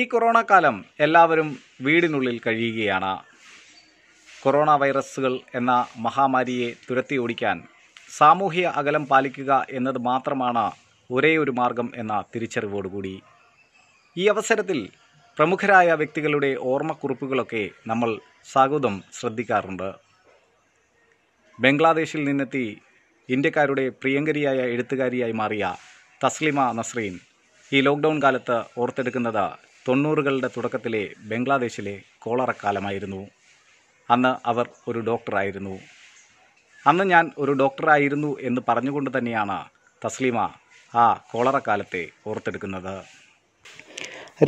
ഈ കൊറോണ കാലം എല്ലാവരും വീടിനുള്ളിൽ കഴിയുകയാണ് കൊറോണ വൈറസുകൾ എന്ന മഹാമാരിയെ തുരത്തി ഓടിക്കാൻ സാമൂഹിക അകലം പാലിക്കുക എന്നത് മാത്രമാണ് ഒരേ ഒരു മാർഗം എന്ന തിരിച്ചറിവോടുകൂടി ഈ അവസരത്തിൽ പ്രമുഖരായ വ്യക്തികളുടെ ഓർമ്മക്കുറിപ്പുകളൊക്കെ നമ്മൾ സാഗുതം ശ്രദ്ധിക്കാറുണ്ട് ബംഗ്ലാദേശിൽ നിന്നെത്തി ഇന്ത്യക്കാരുടെ പ്രിയങ്കരിയായ എഴുത്തുകാരിയായി മാറിയ തസ്ലിമ നസ്രീൻ ഈ ലോക്ക്ഡൗൺ കാലത്ത് ഓർത്തെടുക്കുന്നത് തൊണ്ണൂറുകളുടെ തുടക്കത്തിലെ ബംഗ്ലാദേശിലെ കോളറക്കാലമായിരുന്നു അന്ന് അവർ ഒരു ഡോക്ടറായിരുന്നു അന്ന് ഞാൻ ഒരു ഡോക്ടറായിരുന്നു എന്ന് പറഞ്ഞുകൊണ്ട് തന്നെയാണ് തസ്ലിമ ആ കോളറക്കാലത്തെ ഓർത്തെടുക്കുന്നത്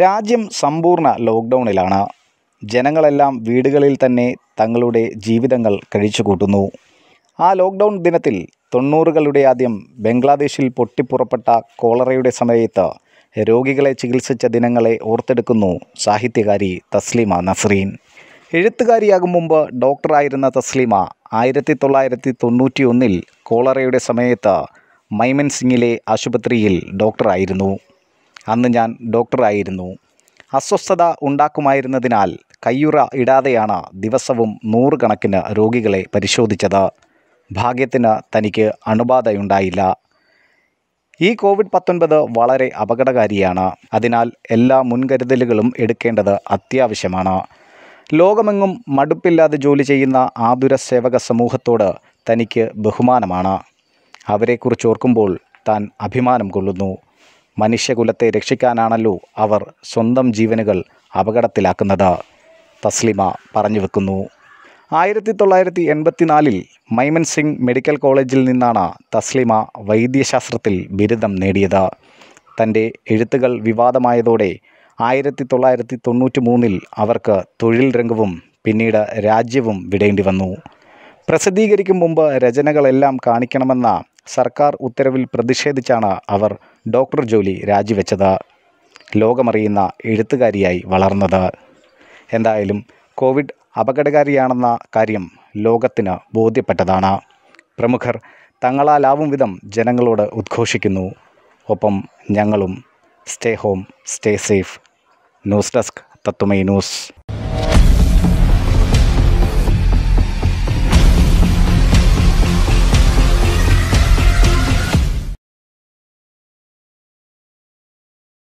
രാജ്യം സമ്പൂർണ്ണ ലോക്ക്ഡൗണിലാണ് ജനങ്ങളെല്ലാം വീടുകളിൽ തന്നെ തങ്ങളുടെ ജീവിതങ്ങൾ കഴിച്ചുകൂട്ടുന്നു ആ ലോക്ക്ഡൗൺ ദിനത്തിൽ തൊണ്ണൂറുകളുടെ ആദ്യം ബംഗ്ലാദേശിൽ പൊട്ടിപ്പുറപ്പെട്ട കോളറയുടെ സമയത്ത് രോഗികളെ ചികിത്സിച്ച ദിനങ്ങളെ ഓർത്തെടുക്കുന്നു സാഹിത്യകാരി തസ്ലിമ നസ്രീൻ എഴുത്തുകാരിയാകും മുമ്പ് ഡോക്ടറായിരുന്ന തസ്ലിമ ആയിരത്തി തൊള്ളായിരത്തി തൊണ്ണൂറ്റി ഒന്നിൽ കോളറയുടെ സമയത്ത് മൈമൻസിംഗിലെ ആശുപത്രിയിൽ ഡോക്ടറായിരുന്നു അന്ന് ഞാൻ ഡോക്ടറായിരുന്നു അസ്വസ്ഥത ഉണ്ടാക്കുമായിരുന്നതിനാൽ കയ്യുറ ഇടാതെയാണ് ദിവസവും നൂറുകണക്കിന് രോഗികളെ പരിശോധിച്ചത് ഭാഗ്യത്തിന് തനിക്ക് അണുബാധയുണ്ടായില്ല ഈ കോവിഡ് പത്തൊൻപത് വളരെ അപകടകാരിയാണ് അതിനാൽ എല്ലാ മുൻകരുതലുകളും എടുക്കേണ്ടത് അത്യാവശ്യമാണ് ലോകമെങ്ങും മടുപ്പില്ലാതെ ജോലി ചെയ്യുന്ന ആതുര സേവക സമൂഹത്തോട് തനിക്ക് ബഹുമാനമാണ് അവരെക്കുറിച്ച് ഓർക്കുമ്പോൾ താൻ അഭിമാനം കൊള്ളുന്നു മനുഷ്യകുലത്തെ രക്ഷിക്കാനാണല്ലോ അവർ സ്വന്തം ജീവനുകൾ അപകടത്തിലാക്കുന്നത് തസ്ലിമ പറഞ്ഞു വെക്കുന്നു ആയിരത്തി തൊള്ളായിരത്തി എൺപത്തിനാലിൽ മൈമൻ സിംഗ് മെഡിക്കൽ കോളേജിൽ നിന്നാണ് തസ്ലിമ വൈദ്യശാസ്ത്രത്തിൽ ബിരുദം നേടിയത് തൻ്റെ എഴുത്തുകൾ വിവാദമായതോടെ ആയിരത്തി തൊള്ളായിരത്തി തൊണ്ണൂറ്റി മൂന്നിൽ അവർക്ക് തൊഴിൽ രംഗവും പിന്നീട് രാജ്യവും വിടേണ്ടി വന്നു പ്രസിദ്ധീകരിക്കും മുമ്പ് രചനകളെല്ലാം കാണിക്കണമെന്ന സർക്കാർ ഉത്തരവിൽ പ്രതിഷേധിച്ചാണ് അവർ ഡോക്ടർ ജോലി രാജിവെച്ചത് ലോകമറിയുന്ന എഴുത്തുകാരിയായി വളർന്നത് എന്തായാലും കോവിഡ് അപകടകാരിയാണെന്ന കാര്യം ലോകത്തിന് ബോധ്യപ്പെട്ടതാണ് പ്രമുഖർ തങ്ങളാലാവും വിധം ജനങ്ങളോട് ഉദ്ഘോഷിക്കുന്നു ഒപ്പം ഞങ്ങളും stay home stay safe news desk തത്തുമൈ ന്യൂസ്